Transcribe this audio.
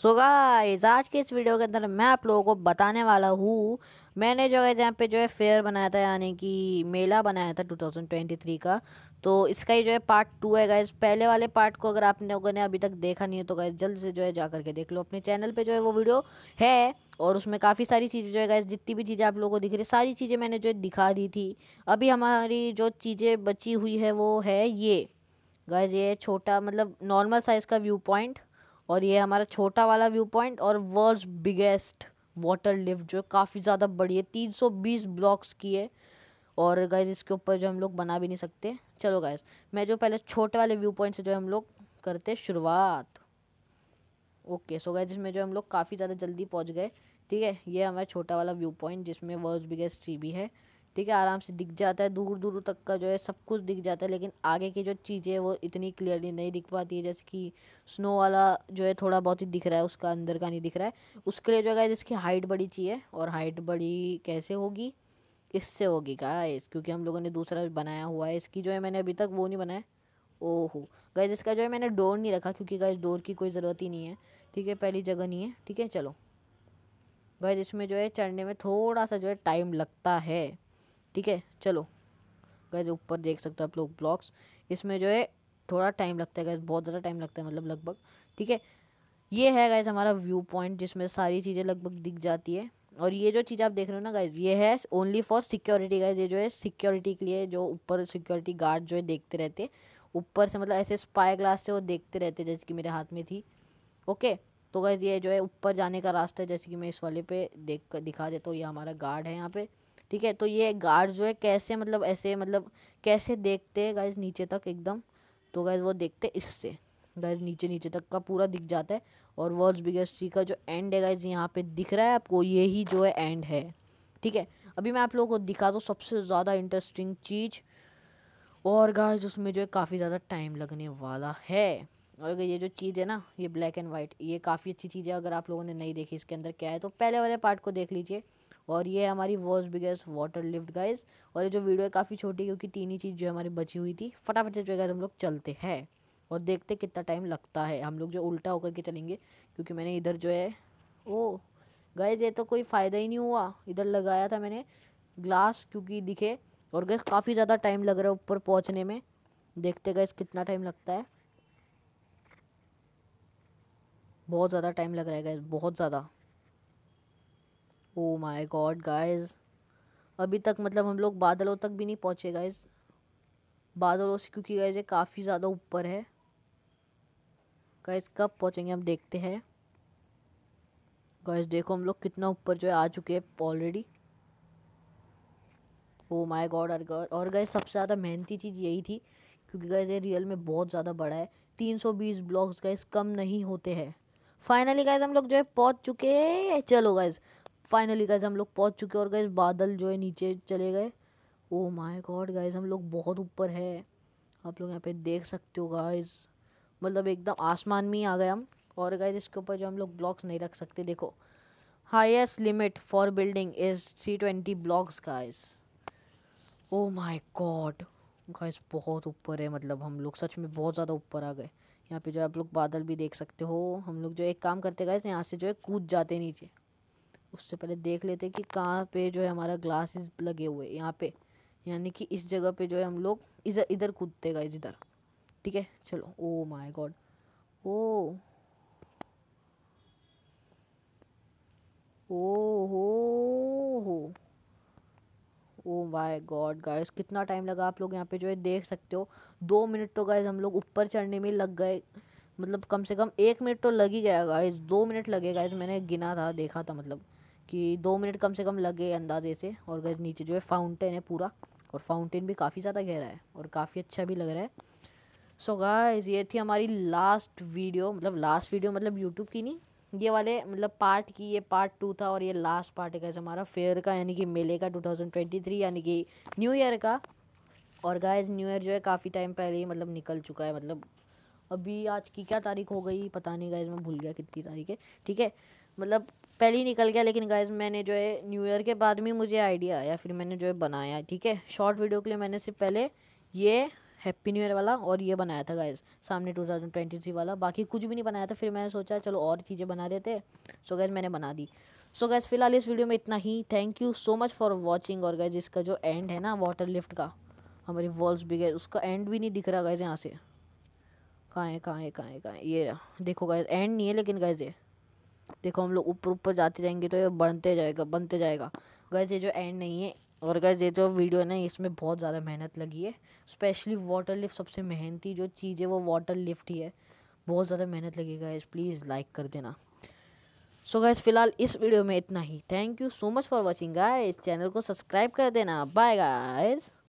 सो so guys आज के इस वीडियो के अंदर मैं आप लोगों को बताने वाला हूँ मैंने जो है जहाँ पे जो है फेयर बनाया था यानी कि मेला बनाया था 2023 का तो इसका ही जो है पार्ट टू है गाइज पहले वाले पार्ट को अगर आप लोगों ने अभी तक देखा नहीं है तो गाइज जल्द से जो है जा करके देख लो अपने चैनल पे जो है वो वीडियो है और उसमें काफ़ी सारी चीज़ें जो है गाइज जितनी भी चीज़ें आप लोगों को दिख रही है सारी चीज़ें मैंने जो है दिखा दी थी अभी हमारी जो चीज़ें बची हुई है वो है ये गाइज ये छोटा मतलब नॉर्मल साइज़ का व्यू पॉइंट और ये हमारा छोटा वाला व्यू पॉइंट और वर्ल्ड बिगेस्ट वाटर लिफ्ट जो काफ़ी ज़्यादा बड़ी है तीन सौ बीस ब्लॉक्स की है और गैस इसके ऊपर जो हम लोग बना भी नहीं सकते चलो गैस मैं जो पहले छोटे वाले व्यू पॉइंट से जो हम लोग करते शुरुआत ओके सो गैस इसमें जो हम लोग काफ़ी ज़्यादा जल्दी पहुँच गए ठीक है ये हमारा छोटा वाला व्यू पॉइंट जिसमें वर्ल्ड बिगेस्ट ट्री भी है ठीक है आराम से दिख जाता है दूर दूर तक का जो है सब कुछ दिख जाता है लेकिन आगे की जो चीज़ें वो इतनी क्लियरली नहीं दिख पाती है जैसे कि स्नो वाला जो है थोड़ा बहुत ही दिख रहा है उसका अंदर का नहीं दिख रहा है उसके लिए जो है जिसकी हाइट बड़ी चाहिए और हाइट बड़ी कैसे होगी इससे होगी गाइस क्योंकि हम लोगों ने दूसरा बनाया हुआ है इसकी जो है मैंने अभी तक वो नहीं बनाया ओहो गाइज इसका जो है मैंने डोर नहीं रखा क्योंकि गाइज डोर की कोई ज़रूरत ही नहीं है ठीक है पहली जगह नहीं है ठीक है चलो गाइज इसमें जो है चढ़ने में थोड़ा सा जो है टाइम लगता है ठीक है चलो गैस ऊपर देख सकते हो आप लोग ब्लॉक्स इसमें जो है थोड़ा टाइम लगता है गैस बहुत ज़्यादा टाइम लगता है मतलब लगभग ठीक है ये है गैस हमारा व्यू पॉइंट जिसमें सारी चीज़ें लगभग दिख जाती है और ये जो चीज़ आप देख रहे हो ना गाइज ये है ओनली फॉर सिक्योरिटी गाइज ये जो है सिक्योरिटी के लिए जो ऊपर सिक्योरिटी गार्ड जो है देखते रहते ऊपर से मतलब ऐसे स्पाई ग्लास से वो देखते रहते जैसे कि मेरे हाथ में थी ओके तो गाइज ये जो है ऊपर जाने का रास्ता है जैसे कि मैं इस वाले पे देख कर दिखा देता हूँ ये हमारा गार्ड है यहाँ पे ठीक है तो ये गार्ड जो है कैसे मतलब ऐसे मतलब कैसे देखते हैं गाइज नीचे तक एकदम तो गाइज वो देखते हैं इससे गाइज नीचे नीचे तक का पूरा दिख जाता है और वर्ल्ड बिगेस्ट ट्री का जो एंड है गाइज यहाँ पे दिख रहा है आपको ये ही जो है एंड है ठीक है अभी मैं आप लोगों को दिखा दूँ सबसे ज़्यादा इंटरेस्टिंग चीज़ और गाइज उसमें जो है काफ़ी ज़्यादा टाइम लगने वाला है और ये जो चीज़ है ना ये ब्लैक एंड वाइट ये काफ़ी अच्छी चीज़ है अगर आप लोगों ने नहीं देखी इसके अंदर क्या है तो पहले वाले पार्ट को देख लीजिए और ये हमारी was biggest water lift guys और ये जो वीडियो है काफ़ी छोटी क्योंकि तीन ही चीज़ जो हमारी बची हुई थी फटाफट से जो है हम लोग चलते हैं और देखते कितना टाइम लगता है हम लोग जो उल्टा होकर के चलेंगे क्योंकि मैंने इधर जो है वो गए ये तो कोई फ़ायदा ही नहीं हुआ इधर लगाया था मैंने ग्लास क्योंकि दिखे और गए काफ़ी ज़्यादा टाइम लग रहा है ऊपर पहुँचने में देखते गए कितना टाइम लगता है बहुत ज़्यादा टाइम लग रहा है गैस बहुत ज़्यादा ओ माय गॉड गाइस अभी तक मतलब हम लोग बादलों तक भी नहीं पहुँचे गाइस बादलों से क्योंकि गाइस ये काफ़ी ज़्यादा ऊपर है गाइस कब पहुँचेंगे हम देखते हैं गाइस देखो हम लोग कितना ऊपर जो है आ चुके हैं ऑलरेडी ओ माय गॉड और गॉड और गाइस सबसे ज़्यादा मेहनती चीज़ यही थी क्योंकि गाइस ये रियल में बहुत ज़्यादा बड़ा है बीस ब्लॉक्स गाइस कम नहीं होते हैं फाइनली गाइस हम लोग जो है पहुंच चुके हैं चलो गाइस फाइनली गैस हम लोग पहुंच चुके और गैस बादल जो है नीचे चले गए ओ माय गॉड गाइज हम लोग बहुत ऊपर है आप लोग यहाँ पे देख सकते हो गाइज मतलब एकदम आसमान में ही आ गए हम और गाइस इसके ऊपर जो हम लोग ब्लॉक्स नहीं रख सकते देखो highest limit for building is three twenty blocks guys oh my God guys बहुत ऊपर है मतलब हम लोग सच में बहुत ज़्यादा ऊपर आ गए यहाँ पे जो आप लोग बादल भी देख सकते हो हम लोग जो एक काम करते गाइज यहाँ से जो है कूद जाते नीचे उससे पहले देख लेते हैं कि कहाँ पे जो है हमारा ग्लासेस लगे हुए यहाँ पे यानी कि इस जगह पे जो है हम लोग इधर इधर कूदते गए इधर ठीक है चलो ओ माय गॉड ओ ओ हो हो ओ माय गॉड गाइस कितना टाइम लगा आप लोग यहाँ पे जो है देख सकते हो दो मिनट तो गाइस हम लोग ऊपर चढ़ने में लग गए मतलब कम से कम एक मिनट तो लग ही गया गाइस दो मिनट लगे गाइस मैंने गिना था देखा था मतलब कि दो मिनट कम से कम लगे अंदाजे से और गज नीचे जो है फाउंटेन है पूरा और फाउंटेन भी काफ़ी ज़्यादा गहरा है और काफ़ी अच्छा भी लग रहा है सो so गाइस ये थी हमारी लास्ट वीडियो मतलब लास्ट वीडियो मतलब यूट्यूब की नहीं ये वाले मतलब पार्ट की ये पार्ट टू था और ये लास्ट पार्ट है कैसे हमारा फेयर का यानी कि मेले का थ्री यानी कि न्यू ईयर का और गाइस न्यू ईयर जो है काफ़ी टाइम पहले ही मतलब निकल चुका है मतलब अभी आज की क्या तारीख हो गई पता नहीं गाइज मैं भूल गया कितनी तारीख है ठीक है मतलब पहले ही निकल गया लेकिन गाइज मैंने जो है न्यू ईयर के बाद भी मुझे आइडिया आया फिर मैंने जो है बनाया ठीक है शॉर्ट वीडियो के लिए मैंने सिर्फ पहले ये हैप्पी न्यू ईयर वाला और ये बनाया था गाइज सामने टू थाउजेंड ट्वेंटी थ्री वाला बाकी कुछ भी नहीं बनाया था फिर मैंने सोचा चलो और चीज़ें बना देते सो गैज़ मैंने बना दी सो गैज़ फिलहाल इस वीडियो में इतना ही thank you so much for watching और गाइज इसका जो एंड है ना वाटर लिफ्ट का हमारी वॉल्स भी गए उसका एंड भी नहीं दिख रहा गाइज यहाँ से कहाँ है कहाँ है कहाँ है कहाँ है ये देखो गाइज एंड नहीं है लेकिन गाइज ये देखो हम लोग ऊपर ऊपर जाते जाएंगे तो ये बनते जाएगा बनते जाएगा गैस ये जो एंड नहीं है और गैस ये जो वीडियो है ना इसमें बहुत ज़्यादा मेहनत लगी है स्पेशली वाटर लिफ्ट सबसे मेहनती जो चीज़ है वो वाटर लिफ्ट ही है बहुत ज़्यादा मेहनत लगी गैस प्लीज़ लाइक कर देना सो so गैस फिलहाल इस वीडियो में इतना ही thank you so much for watching guys channel को सब्सक्राइब कर देना बाय गाइज़